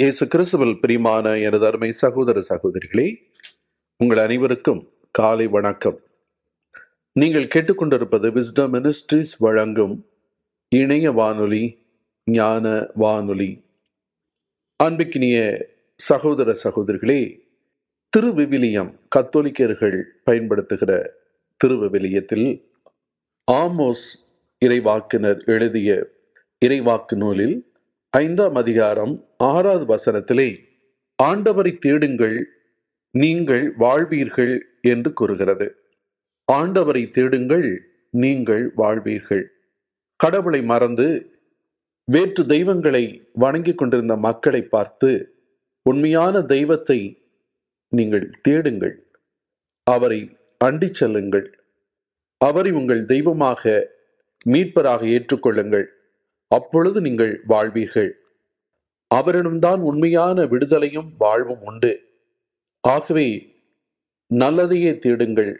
இயேசு கிறிஸ்துவில் பிரியமான எனது அருமை சகோதர சகோதரிகளே உங்கள் அனைவருக்கும் காலை வணக்கம் நீங்கள் கேட்டுக்கொண்டிருப்பது விஸ்டம் மினிஸ்ட்ரிஸ் வழங்கும் இணைய வானொலி ஞான வானொலி அன்பிக்கினிய சகோதர சகோதரிகளே திருவிவிலியம் கத்தோலிக்கர்கள் பயன்படுத்துகிற திருவிவிலியத்தில் ஆமோஸ் இறைவாக்கினர் எழுதிய இறைவாக்கு நூலில் ஐந்தாம் அதிகாரம் ஆறாவது வசனத்திலே ஆண்டவரை தேடுங்கள் நீங்கள் வாழ்வீர்கள் என்று கூறுகிறது ஆண்டவரை தேடுங்கள் நீங்கள் வாழ்வீர்கள் கடவுளை மறந்து வேற்று தெய்வங்களை வணங்கி கொண்டிருந்த மக்களை பார்த்து உண்மையான தெய்வத்தை நீங்கள் தேடுங்கள் அவரை அண்டிச் செல்லுங்கள் அவரை உங்கள் தெய்வமாக மீட்பராக ஏற்றுக்கொள்ளுங்கள் அப்பொழுது நீங்கள் வாழ்வீர்கள் அவரிடம்தான் உண்மையான விடுதலையும் வாழ்வும் உண்டு ஆகவே நல்லதையே தேடுங்கள்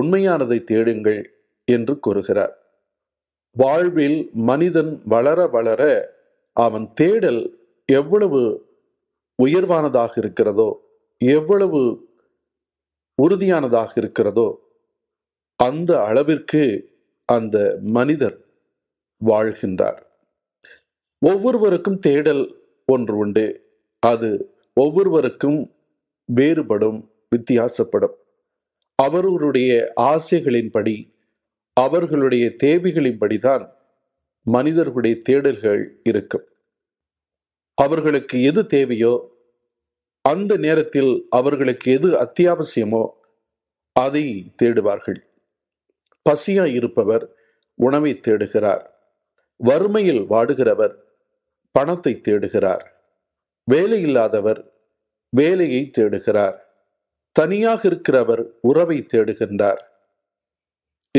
உண்மையானதை தேடுங்கள் என்று கூறுகிறார் வாழ்வில் மனிதன் வளர வளர அவன் தேடல் எவ்வளவு உயர்வானதாக இருக்கிறதோ எவ்வளவு உறுதியானதாக இருக்கிறதோ அந்த அளவிற்கு அந்த மனிதர் வாழ்கின்றார் ஒவ்வொருவருக்கும் தேடல் ஒன்று உண்டு அது ஒவ்வொருவருக்கும் வேறுபடும் வித்தியாசப்படும் அவர்களுடைய ஆசைகளின்படி அவர்களுடைய தேவைகளின்படிதான் மனிதர்களுடைய தேடல்கள் இருக்கும் அவர்களுக்கு எது தேவையோ அந்த நேரத்தில் அவர்களுக்கு எது அத்தியாவசியமோ அதை தேடுவார்கள் பசியா இருப்பவர் உணவை தேடுகிறார் வறுமையில் வாடுகிறவர் பணத்தை தேடுகிறார் வேலையில்லாதவர் வேலையை தேடுகிறார் தனியாக இருக்கிறவர் உறவை தேடுகின்றார்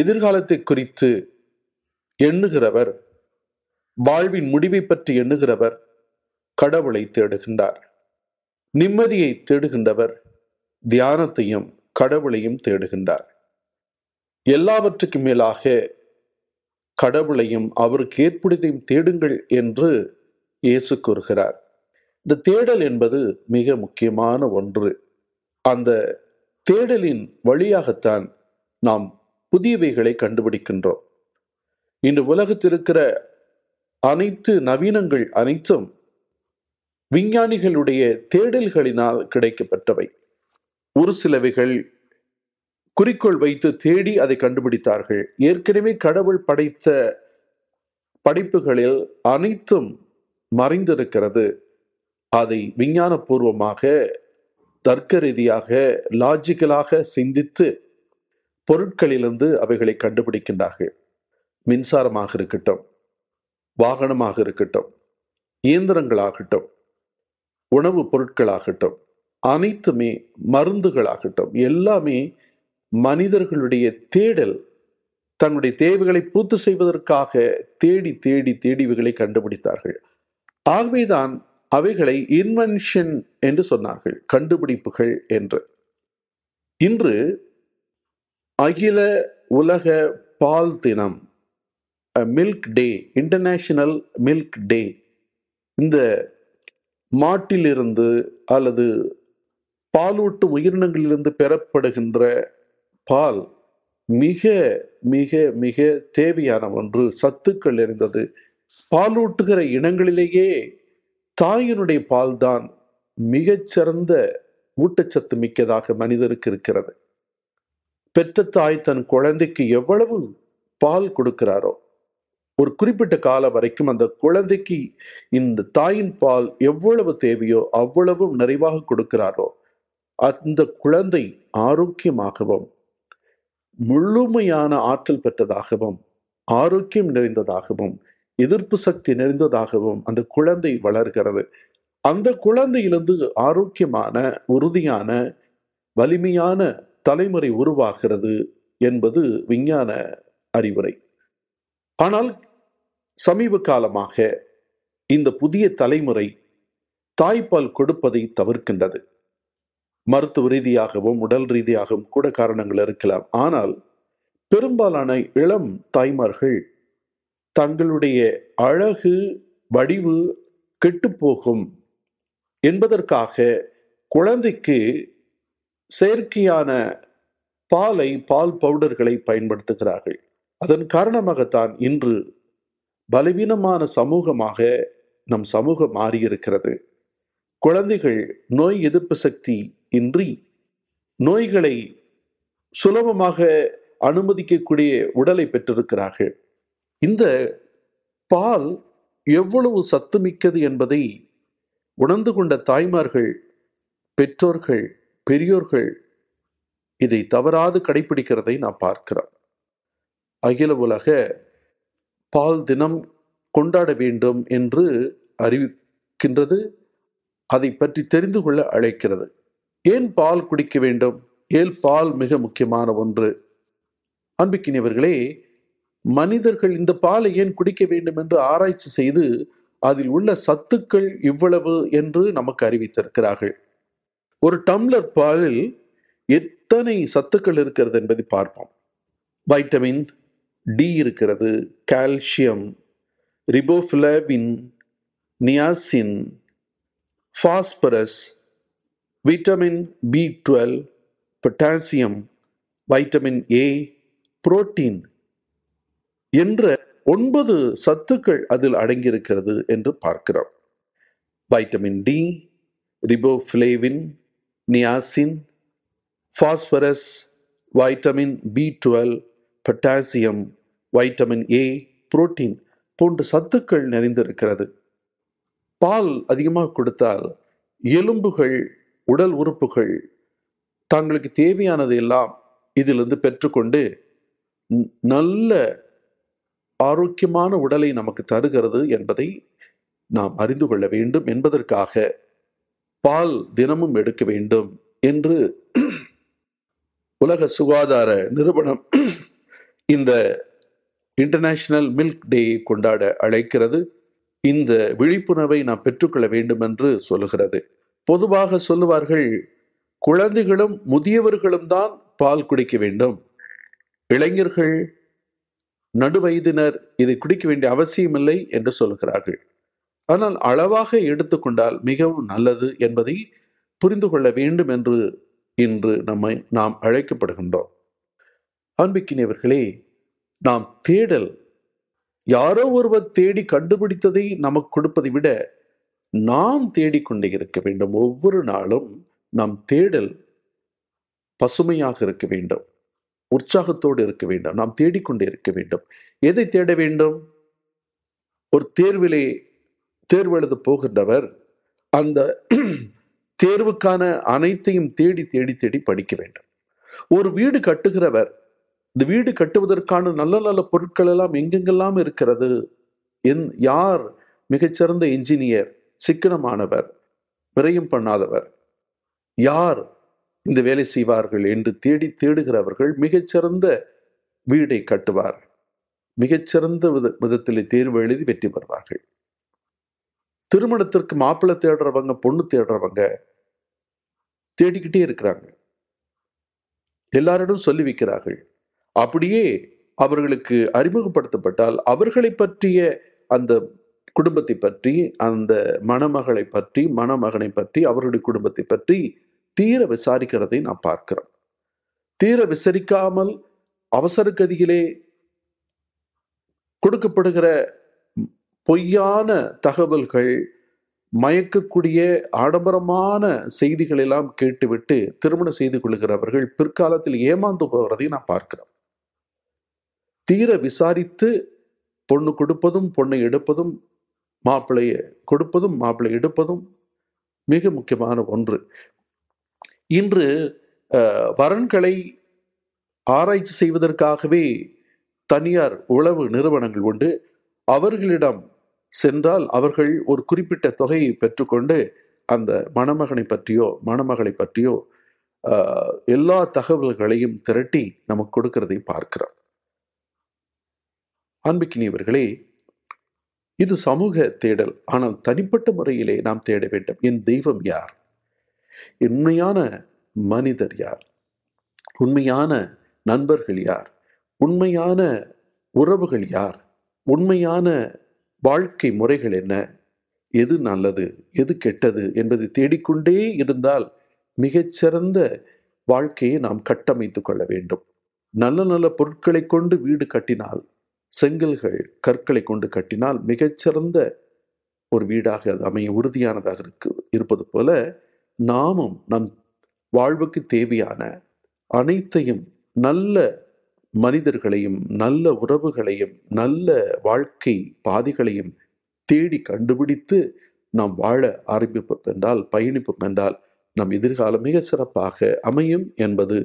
எதிர்காலத்தை குறித்து எண்ணுகிறவர் வாழ்வின் முடிவை பற்றி எண்ணுகிறவர் கடவுளை தேடுகின்றார் நிம்மதியை தேடுகின்றவர் தியானத்தையும் கடவுளையும் தேடுகின்றார் எல்லாவற்றுக்கும் மேலாக கடவுளையும் அவருக்கு ஏற்புடையதையும் தேடுங்கள் என்று இயேசு கூறுகிறார் இந்த தேடல் என்பது மிக முக்கியமான ஒன்று அந்த தேடலின் வழியாகத்தான் நாம் புதியவைகளை கண்டுபிடிக்கின்றோம் இன்று உலகத்திருக்கிற அனைத்து நவீனங்கள் அனைத்தும் விஞ்ஞானிகளுடைய தேடல்களினால் கிடைக்கப்பட்டவை ஒரு சிலவைகள் குறிக்கோள் வைத்து தேடி அதை கண்டுபிடித்தார்கள் ஏற்கனவே கடவுள் படைத்த படைப்புகளில் அனைத்தும் மறைந்திருக்கிறது அதை விஞ்ஞானபூர்வமாக தர்க்க ரீதியாக லாஜிக்கலாக சிந்தித்து பொருட்களிலிருந்து அவைகளை கண்டுபிடிக்கின்றார்கள் மின்சாரமாக இருக்கட்டும் வாகனமாக இருக்கட்டும் இயந்திரங்களாகட்டும் உணவு பொருட்களாகட்டும் அனைத்துமே மருந்துகளாகட்டும் எல்லாமே மனிதர்களுடைய தேடல் தன்னுடைய தேவைகளை பூர்த்தி செய்வதற்காக தேடி தேடி தேடி இவைகளை கண்டுபிடித்தார்கள் ஆகவேதான் அவைகளை இன்வென்ஷன் என்று சொன்னார்கள் கண்டுபிடிப்புகள் என்று இன்று அகில உலக பால் தினம் milk day international milk day இந்த மாட்டிலிருந்து அல்லது பாலூட்டு உயிரினங்களிலிருந்து பெறப்படுகின்ற பால் மிக மிக மிக தேவையான ஒன்று சத்துக்கள் நிறைந்தது பாலூட்டுகிற இனங்களிலேயே தாயினுடைய பால்தான் மிகச்சிறந்த ஊட்டச்சத்து மிக்கதாக மனிதனுக்கு இருக்கிறது பெற்ற தாய் தன் குழந்தைக்கு எவ்வளவு பால் கொடுக்கிறாரோ ஒரு குறிப்பிட்ட காலம் வரைக்கும் அந்த குழந்தைக்கு இந்த தாயின் பால் எவ்வளவு தேவையோ அவ்வளவு நிறைவாக கொடுக்கிறாரோ அந்த குழந்தை ஆரோக்கியமாகவும் முழுமையான ஆற்றல் பெற்றதாகவும் ஆரோக்கியம் நிறைந்ததாகவும் எதிர்ப்பு சக்தி நிறைந்ததாகவும் அந்த குழந்தை வளர்கிறது அந்த குழந்தையிலிருந்து ஆரோக்கியமான உறுதியான வலிமையான தலைமுறை உருவாகிறது என்பது விஞ்ஞான அறிவுரை ஆனால் சமீப காலமாக இந்த புதிய தலைமுறை தாய்ப்பால் கொடுப்பதை தவிர்க்கின்றது மருத்துவ ரீதியாகவும் உடல் ரீதியாகவும் கூட காரணங்கள் இருக்கலாம் ஆனால் பெரும்பாலான இளம் தாய்மார்கள் தங்களுடைய அழகு வடிவு கெட்டுப்போகும் என்பதற்காக குழந்தைக்கு செயற்கையான பாலை பால் பவுடர்களை பயன்படுத்துகிறார்கள் அதன் காரணமாகத்தான் இன்று பலவீனமான சமூகமாக நம் சமூகம் மாறியிருக்கிறது குழந்தைகள் நோய் எதிர்ப்பு சக்தி இன்றி நோய்களை சுலபமாக அனுமதிக்கக்கூடிய உடலை பெற்றிருக்கிறார்கள் இந்த பால் எவ்வளவு சத்துமிக்கது என்பதை உணர்ந்து கொண்ட தாய்மார்கள் பெற்றோர்கள் பெரியோர்கள் இதை தவறாது கடைபிடிக்கிறதை நான் பார்க்கிறேன் அகில உலக பால் தினம் கொண்டாட வேண்டும் என்று அறிவிக்கின்றது அதை பற்றி தெரிந்து கொள்ள அழைக்கிறது ஏன் பால் குடிக்க வேண்டும் ஏல் பால் மிக முக்கியமான ஒன்று அன்பிக்கினியவர்களே மனிதர்கள் இந்த பாலை ஏன் குடிக்க வேண்டும் என்று ஆராய்ச்சி செய்து அதில் உள்ள சத்துக்கள் இவ்வளவு என்று நமக்கு அறிவித்திருக்கிறார்கள் ஒரு டம்ளர் பாலில் எத்தனை சத்துக்கள் இருக்கிறது என்பதை பார்ப்போம் வைட்டமின் டி இருக்கிறது calcium riboflavin niacin phosphorus vitamin B twelve potassium vitamin A protein என்ற ஒன்பது சத்துக்கள் அதில் அடங்கியிருக்கிறது என்று பார்க்கிறோம் vitamin D riboflavin niacin phosphorus vitamin B twelve potassium vitamin A protein போன்ற சத்துக்கள் நிறைந்திருக்கிறது பால் அதிகமாக கொடுத்தால் எலும்புகள் உடல் உறுப்புகள் தங்களுக்கு தேவையானது எல்லாம் இதிலிருந்து பெற்றுக்கொண்டு நல்ல ஆரோக்கியமான உடலை நமக்கு தருகிறது என்பதை நாம் அறிந்து கொள்ள வேண்டும் என்பதற்காக பால் தினமும் எடுக்க வேண்டும் என்று உலக சுகாதார நிறுவனம் இந்த இன்டர்நேஷனல் மில்க் டே கொண்டாட அழைக்கிறது இந்த விழிப்புணர்வை நாம் பெற்றுக்கொள்ள வேண்டும் என்று சொல்லுகிறது பொதுவாக சொல்லுவார்கள் குழந்தைகளும் முதியவர்களும் தான் பால் குடிக்க வேண்டும் இளைஞர்கள் நடுவயதினர் இதை குடிக்க வேண்டிய அவசியமில்லை என்று சொல்கிறார்கள் ஆனால் அளவாக எடுத்துக்கொண்டால் மிகவும் நல்லது என்பதை புரிந்து கொள்ள வேண்டும் என்று இன்று நம்மை நாம் அழைக்கப்படுகின்றோம் அன்பிக்கினியவர்களே நாம் தேடல் யாரோ ஒருவர் தேடி கண்டுபிடித்ததை நமக்கு கொடுப்பதை விட நாம் தேடிக்கொண்டே இருக்க வேண்டும் ஒவ்வொரு நாளும் நம் தேடல் பசுமையாக இருக்க வேண்டும் உற்சாகத்தோடு இருக்க வேண்டும் நாம் தேடிக்கொண்டே இருக்க வேண்டும் எதை தேட வேண்டும் ஒரு தேர்விலே தேர்வு எழுத போகின்றவர் அந்த தேர்வுக்கான அனைத்தையும் தேடி தேடி தேடி படிக்க வேண்டும் ஒரு வீடு கட்டுகிறவர் இந்த வீடு கட்டுவதற்கான நல்ல நல்ல பொருட்கள் எல்லாம் எங்கெங்கெல்லாம் இருக்கிறது என் யார் மிகச்சிறந்த இன்ஜினியர் சிக்கனமானவர் விரையும் பண்ணாதவர் யார் இந்த வேலை செய்வார்கள் என்று தேடி தேடுகிறவர்கள் மிகச்சிறந்த வீடை கட்டுவார் மிகச்சிறந்த வித விதத்தில் தேர்வு எழுதி வெற்றி பெறுவார்கள் திருமணத்திற்கு மாப்பிள்ளை தேடுறவங்க பொண்ணு தேடுறவங்க தேடிக்கிட்டே இருக்கிறாங்க எல்லாரிடம் சொல்லி வைக்கிறார்கள் அப்படியே அவர்களுக்கு அறிமுகப்படுத்தப்பட்டால் அவர்களை பற்றிய அந்த குடும்பத்தை பற்றி அந்த மணமகளை பற்றி மணமகனை பற்றி அவருடைய குடும்பத்தை பற்றி தீர விசாரிக்கிறதை நாம் பார்க்கிறோம் தீர விசாரிக்காமல் அவசர கதிகளே கொடுக்கப்படுகிற பொய்யான தகவல்கள் மயக்கக்கூடிய ஆடம்பரமான செய்திகள் எல்லாம் கேட்டுவிட்டு திருமணம் செய்து கொள்கிறவர்கள் பிற்காலத்தில் ஏமாந்து போகிறதை நான் பார்க்கிறோம் தீர விசாரித்து பொண்ணு கொடுப்பதும் பொண்ணை எடுப்பதும் மாப்பிள்ளையை கொடுப்பதும் மாப்பிள்ளை எடுப்பதும் மிக முக்கியமான ஒன்று இன்று வரன்களை ஆராய்ச்சி செய்வதற்காகவே தனியார் உளவு நிறுவனங்கள் உண்டு அவர்களிடம் சென்றால் அவர்கள் ஒரு குறிப்பிட்ட தொகையை பெற்றுக்கொண்டு அந்த மணமகனை பற்றியோ மணமகளை பற்றியோ எல்லா தகவல்களையும் திரட்டி நமக்கு கொடுக்கிறதை பார்க்கிறோம் அன்புக்கினியவர்களே இது சமூக தேடல் ஆனால் தனிப்பட்ட முறையிலே நாம் தேட வேண்டும் என் தெய்வம் யார் உண்மையான மனிதர் யார் உண்மையான நண்பர்கள் யார் உண்மையான உறவுகள் யார் உண்மையான வாழ்க்கை முறைகள் என்ன எது நல்லது எது கெட்டது என்பதை தேடிக்கொண்டே இருந்தால் மிகச்சிறந்த வாழ்க்கையை நாம் கட்டமைத்து கொள்ள வேண்டும் நல்ல நல்ல பொருட்களை கொண்டு வீடு கட்டினால் செங்கல்கள் கற்களை கொண்டு கட்டினால் மிகச்சிறந்த ஒரு வீடாக அது அமைய உறுதியானதாக இருக்கு இருப்பது போல நாமும் நம் வாழ்வுக்கு தேவையான அனைத்தையும் நல்ல மனிதர்களையும் நல்ல உறவுகளையும் நல்ல வாழ்க்கை பாதைகளையும் தேடி கண்டுபிடித்து நாம் வாழ ஆரம்பிப்போம் என்றால் பயணிப்போம் என்றால் நம் எதிர்காலம் மிக சிறப்பாக அமையும் என்பது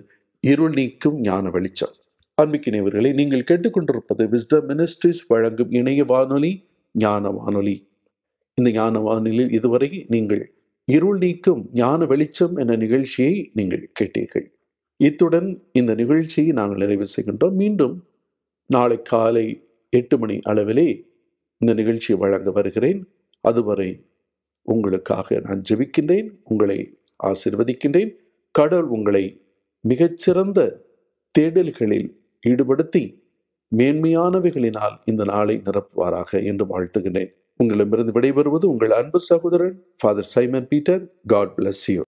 இருள் நீக்கும் ஞான வெளிச்சம் அன்பிக்கினவர்களை நீங்கள் கேட்டுக்கொண்டிருப்பது விஸ்டம் மினிஸ்ட்ரிஸ் வழங்கும் இணைய வானொலி ஞான வானொலி இந்த ஞான வானொலியில் இதுவரை நீங்கள் இருள் நீக்கும் ஞான வெளிச்சம் என்ற நிகழ்ச்சியை நீங்கள் கேட்டீர்கள் இத்துடன் இந்த நிகழ்ச்சியை நாங்கள் நிறைவு செய்கின்றோம் மீண்டும் நாளை காலை எட்டு மணி அளவிலே இந்த நிகழ்ச்சியை வழங்க வருகிறேன் அதுவரை உங்களுக்காக நான் ஜெபிக்கின்றேன் உங்களை ஆசிர்வதிக்கின்றேன் கடவுள் உங்களை மிகச்சிறந்த தேடல்களில் ஈடுபடுத்தி மேன்மையானவைகளினால் இந்த நாளை நிரப்புவாராக என்று வாழ்த்துகின்றேன் உங்களிடமிருந்து விடைபெறுவது உங்கள் அன்பு சகோதரன் father Simon Peter God bless you